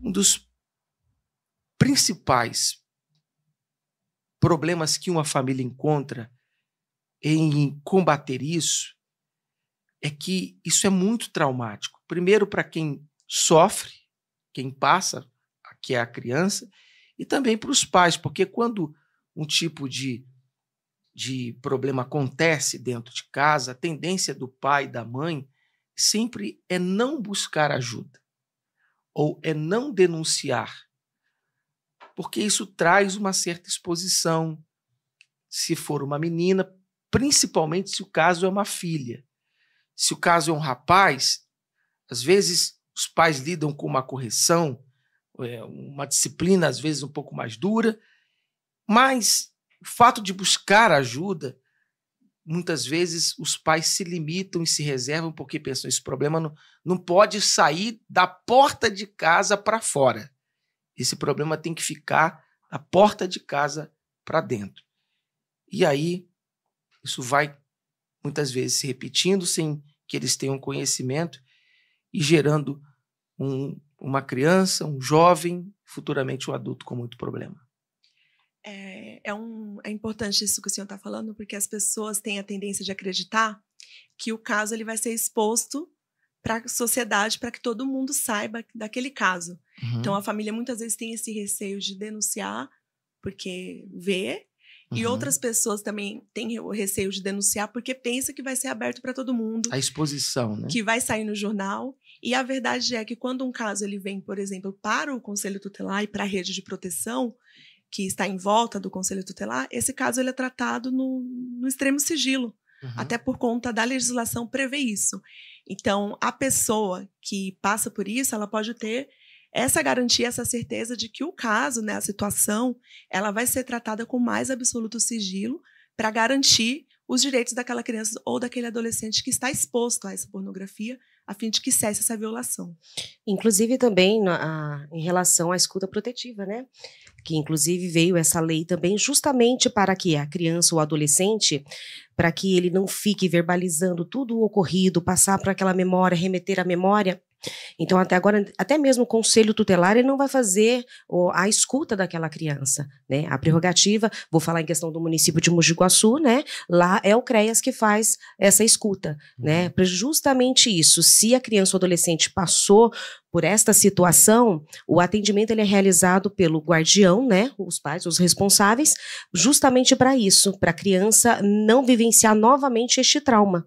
Um dos principais problemas que uma família encontra em combater isso é que isso é muito traumático. Primeiro, para quem sofre, quem passa, que é a criança, e também para os pais, porque quando um tipo de, de problema acontece dentro de casa, a tendência do pai e da mãe sempre é não buscar ajuda ou é não denunciar, porque isso traz uma certa exposição. Se for uma menina, principalmente se o caso é uma filha. Se o caso é um rapaz, às vezes os pais lidam com uma correção, é, uma disciplina às vezes um pouco mais dura, mas o fato de buscar ajuda muitas vezes os pais se limitam e se reservam porque pensam esse problema não, não pode sair da porta de casa para fora. Esse problema tem que ficar da porta de casa para dentro. E aí isso vai muitas vezes se repetindo sem que eles tenham conhecimento e gerando um, uma criança, um jovem, futuramente um adulto com muito problema. É, é, um, é importante isso que o senhor está falando, porque as pessoas têm a tendência de acreditar que o caso ele vai ser exposto para a sociedade, para que todo mundo saiba daquele caso. Então, uhum. Então, a família muitas vezes tem esse receio de denunciar, porque vê, Uhum. E outras pessoas também têm o receio de denunciar porque pensa que vai ser aberto para todo mundo. A exposição, né? Que vai sair no jornal. E a verdade é que quando um caso ele vem, por exemplo, para o Conselho Tutelar e para a rede de proteção, que está em volta do conselho tutelar, esse caso ele é tratado no, no extremo sigilo, uhum. até por conta da legislação prevê isso. Então, a pessoa que passa por isso, ela pode ter essa garantia, essa certeza de que o caso, né, a situação, ela vai ser tratada com mais absoluto sigilo para garantir os direitos daquela criança ou daquele adolescente que está exposto a essa pornografia, a fim de que cesse essa violação. Inclusive também na, a, em relação à escuta protetiva, né? Que inclusive veio essa lei também justamente para que a criança ou adolescente, para que ele não fique verbalizando tudo o ocorrido, passar para aquela memória, remeter à memória então, até agora, até mesmo o conselho tutelar ele não vai fazer a escuta daquela criança. Né? A prerrogativa, vou falar em questão do município de Mujiguaçu, né? lá é o CREAS que faz essa escuta. Né? Uhum. Justamente isso. Se a criança ou adolescente passou por esta situação, o atendimento ele é realizado pelo guardião, né, os pais, os responsáveis, justamente para isso, para a criança não vivenciar novamente este trauma.